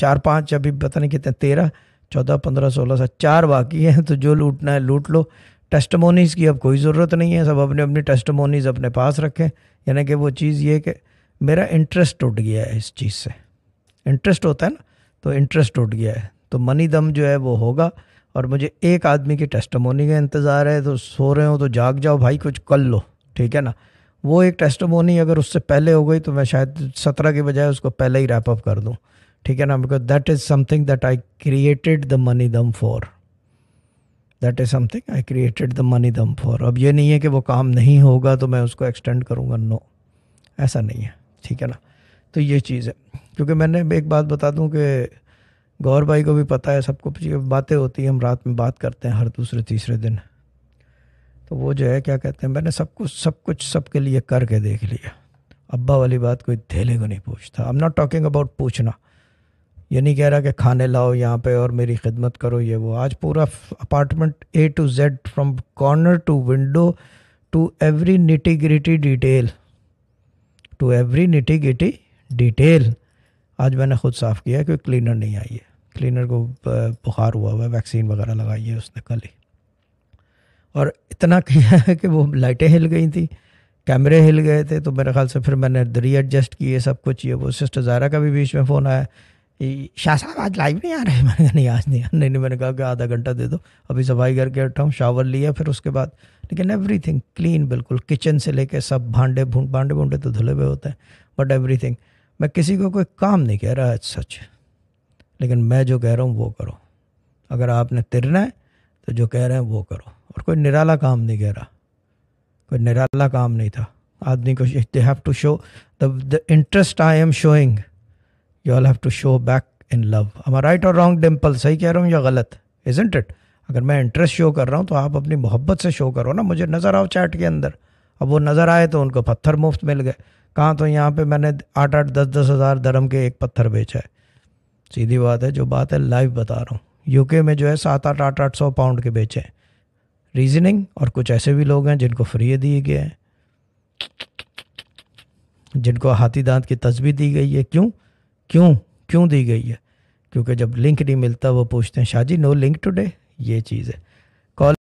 चार पाँच अभी पता नहीं कितने तेरह चौदह पंद्रह सोलह सा चार बाकी हैं तो जो लूटना है लूट लो टेस्टमोनीज़ की अब कोई ज़रूरत नहीं है सब अपने अपनी टेस्टमोनीज़ अपने पास रखें यानी कि वो चीज़ ये कि मेरा इंटरेस्ट टूट गया है इस चीज़ से इंटरेस्ट होता है ना तो इंटरेस्ट टूट गया है तो मनी दम जो है वो होगा और मुझे एक आदमी की टेस्टमोनी का इंतज़ार है तो सो रहे हो तो जाग जाओ भाई कुछ कर लो ठीक है ना वो एक टेस्टमोनी अगर उससे पहले हो गई तो मैं शायद सत्रह के बजाय उसको पहले ही रैप अप कर दूँ ठीक है ना because that is something that I created the money dumb for that is something I created the money dumb for अब ये नहीं है कि वो काम नहीं होगा तो मैं उसको एक्सटेंड करूँगा नो no. ऐसा नहीं है ठीक है ना तो ये चीज़ है क्योंकि मैंने एक बात बता दूँ कि गौर भाई को भी पता है सबको बातें होती हैं हम रात में बात करते हैं हर दूसरे तीसरे दिन तो वो जो है क्या कहते हैं मैंने सब कुछ सब कुछ सबके लिए करके देख लिया अब्बा वाली बात कोई धेले को नहीं पूछता I am not talking about पूछना ये नहीं कह रहा कि खाने लाओ यहाँ पे और मेरी खिदमत करो ये वो आज पूरा apartment A to Z from corner to window to every nitty gritty detail to every nitty gritty detail आज मैंने खुद साफ़ किया क्योंकि क्लीनर नहीं आई है क्लीनर को बुखार हुआ हुआ है वैक्सीन वगैरह लगाई है उसने कल ही और इतना किया है कि वो लाइटें हिल गई थी कैमरे हिल गए थे तो मेरे ख्याल से फिर मैंने रीएडजस्ट किए सब कुछ ये वो सिस्टर ज़ारा का भी बीच में फ़ोन आया शाह साहब आज लाइव नहीं आ रहे मैंने कहा नहीं आज नहीं नहीं नहीं मैंने कहा कि आधा घंटा दे दो अभी सफाई करके उठा हूँ शावर लिया फिर उसके बाद लेकिन एवरी थिंग क्लीन बिल्कुल किचन से लेके सब भांडे भूड भांडे भूडे तो धुले हुए होते हैं बट एवरी मैं किसी को कोई काम नहीं कह रहा है सच लेकिन मैं जो कह रहा हूँ वो करो अगर आपने तिरना है तो जो कह रहे हैं वो करो और कोई निराला काम नहीं कह रहा कोई निराला काम नहीं था आदमी को they have to show the interest I am showing you all have to show back in love हमारा राइट और रॉन्ग डिम्पल सही कह रहा हूँ या गलत इज इट अगर मैं इंटरेस्ट शो कर रहा हूँ तो आप अपनी मोहब्बत से शो करो ना मुझे नज़र आओ चैट के अंदर अब वो नज़र आए तो उनको पत्थर मुफ्त मिल गए कहाँ तो यहाँ पे मैंने आठ आठ दस दस हज़ार धर्म के एक पत्थर बेचा है सीधी बात है जो बात है लाइव बता रहा हूँ यूके में जो है सात आठ आठ आठ सौ पाउंड के बेचे हैं रीजनिंग और कुछ ऐसे भी लोग हैं जिनको फ्री दिए गए हैं जिनको हाथी दांत की तस्वीर दी गई है क्यों क्यों क्यों दी गई है क्योंकि जब लिंक नहीं मिलता वो पूछते हैं Shah ji no link today ये चीज़ है